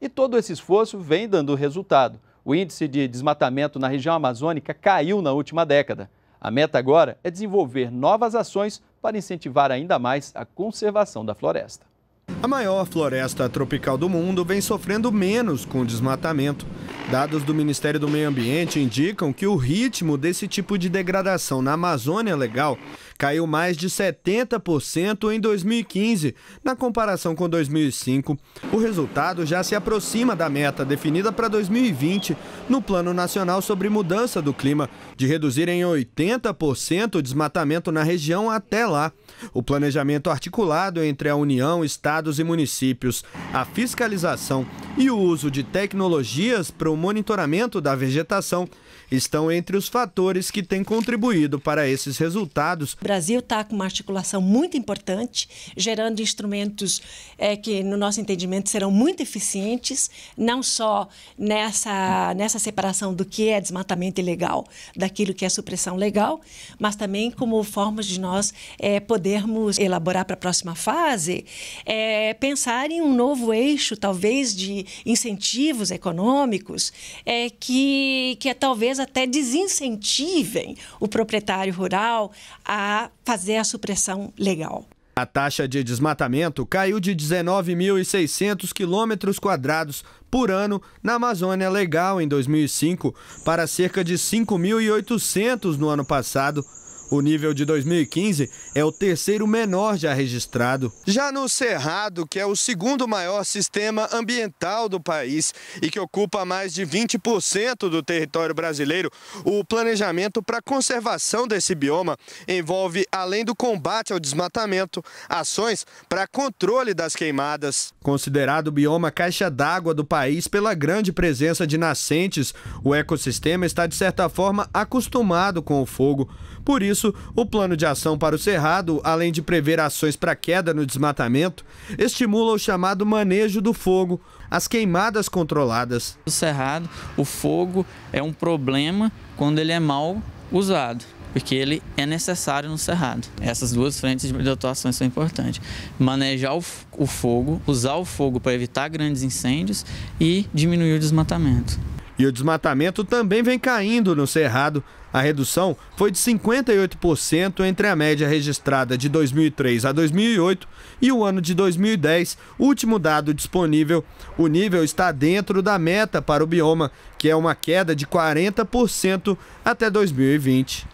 E todo esse esforço vem dando resultado. O índice de desmatamento na região amazônica caiu na última década. A meta agora é desenvolver novas ações para incentivar ainda mais a conservação da floresta. A maior floresta tropical do mundo vem sofrendo menos com o desmatamento. Dados do Ministério do Meio Ambiente indicam que o ritmo desse tipo de degradação na Amazônia é Legal caiu mais de 70% em 2015. Na comparação com 2005, o resultado já se aproxima da meta definida para 2020 no Plano Nacional sobre Mudança do Clima, de reduzir em 80% o desmatamento na região até lá. O planejamento articulado entre a União, estados e municípios, a fiscalização e o uso de tecnologias para o monitoramento da vegetação estão entre os fatores que têm contribuído para esses resultados Brasil está com uma articulação muito importante, gerando instrumentos é, que, no nosso entendimento, serão muito eficientes, não só nessa, nessa separação do que é desmatamento ilegal daquilo que é supressão legal, mas também como formas de nós é, podermos elaborar para a próxima fase, é, pensar em um novo eixo, talvez, de incentivos econômicos é, que, que é, talvez até desincentivem o proprietário rural a fazer a supressão legal. A taxa de desmatamento caiu de 19.600 quilômetros quadrados por ano na Amazônia Legal em 2005 para cerca de 5.800 no ano passado, o nível de 2015 é o terceiro menor já registrado. Já no Cerrado, que é o segundo maior sistema ambiental do país e que ocupa mais de 20% do território brasileiro, o planejamento para a conservação desse bioma envolve, além do combate ao desmatamento, ações para controle das queimadas. Considerado o bioma caixa d'água do país pela grande presença de nascentes, o ecossistema está, de certa forma, acostumado com o fogo. Por isso, isso, o plano de ação para o Cerrado, além de prever ações para queda no desmatamento, estimula o chamado manejo do fogo, as queimadas controladas. O Cerrado, o fogo é um problema quando ele é mal usado porque ele é necessário no cerrado. Essas duas frentes de atuações são importantes. Manejar o fogo, usar o fogo para evitar grandes incêndios e diminuir o desmatamento. E o desmatamento também vem caindo no Cerrado. A redução foi de 58% entre a média registrada de 2003 a 2008 e o ano de 2010, último dado disponível. O nível está dentro da meta para o bioma, que é uma queda de 40% até 2020.